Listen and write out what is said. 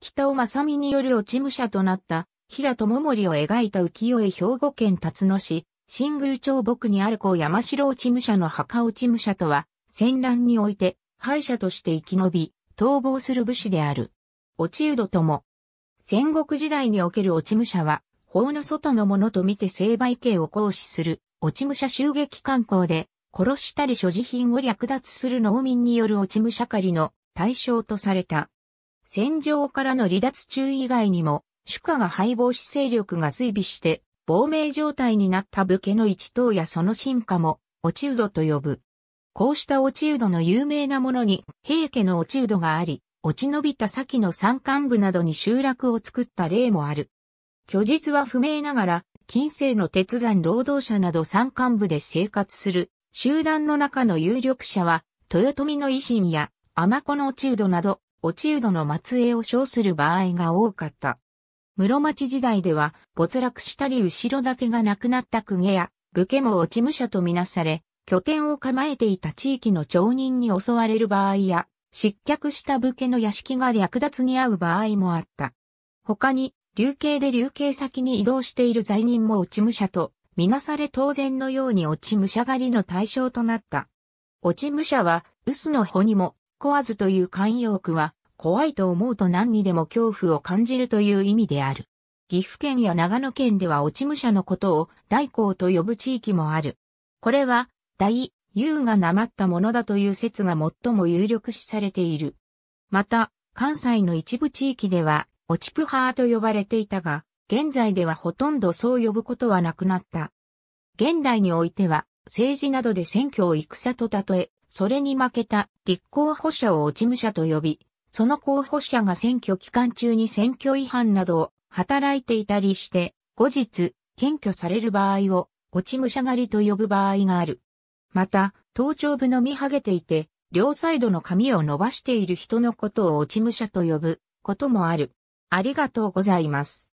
北尾正美による落ち武者となった平智森を描いた浮世絵兵庫県辰野市、新宮町北にある高山城落ち武者の墓落ち武者とは、戦乱において敗者として生き延び、逃亡する武士である。落ち人とも。戦国時代における落ち武者は、法の外のものと見て成敗刑を行使する、落ち武者襲撃観光で、殺したり所持品を略奪する農民による落ち武者狩りの対象とされた。戦場からの離脱中以外にも、主家が敗亡し勢力が衰微して、亡命状態になった武家の一党やその進化も、落ちうどと呼ぶ。こうした落ちうどの有名なものに、平家の落ちうどがあり、落ち延びた先の山間部などに集落を作った例もある。虚実は不明ながら、近世の鉄山労働者など山間部で生活する、集団の中の有力者は、豊臣の維新や、天子の落ちうどなど、落人の末裔を称する場合が多かった。室町時代では、没落したり後ろ盾がなくなった公家や、武家も落ち武者とみなされ、拠点を構えていた地域の町人に襲われる場合や、失脚した武家の屋敷が略奪に遭う場合もあった。他に、流刑で流刑先に移動している罪人も落ち武者と、みなされ当然のように落ち武者狩りの対象となった。落ち武者は、臼の穂にも、壊ずという慣用句は、怖いと思うと何にでも恐怖を感じるという意味である。岐阜県や長野県では落ち武者のことを大公と呼ぶ地域もある。これは、大、優がなまったものだという説が最も有力視されている。また、関西の一部地域では、落ちプハーと呼ばれていたが、現在ではほとんどそう呼ぶことはなくなった。現代においては、政治などで選挙を戦と例え、それに負けた立候補者を落ち武者と呼び、その候補者が選挙期間中に選挙違反などを働いていたりして、後日、検挙される場合を、落ち武者狩りと呼ぶ場合がある。また、頭頂部のみはげていて、両サイドの髪を伸ばしている人のことを落ち武者と呼ぶこともある。ありがとうございます。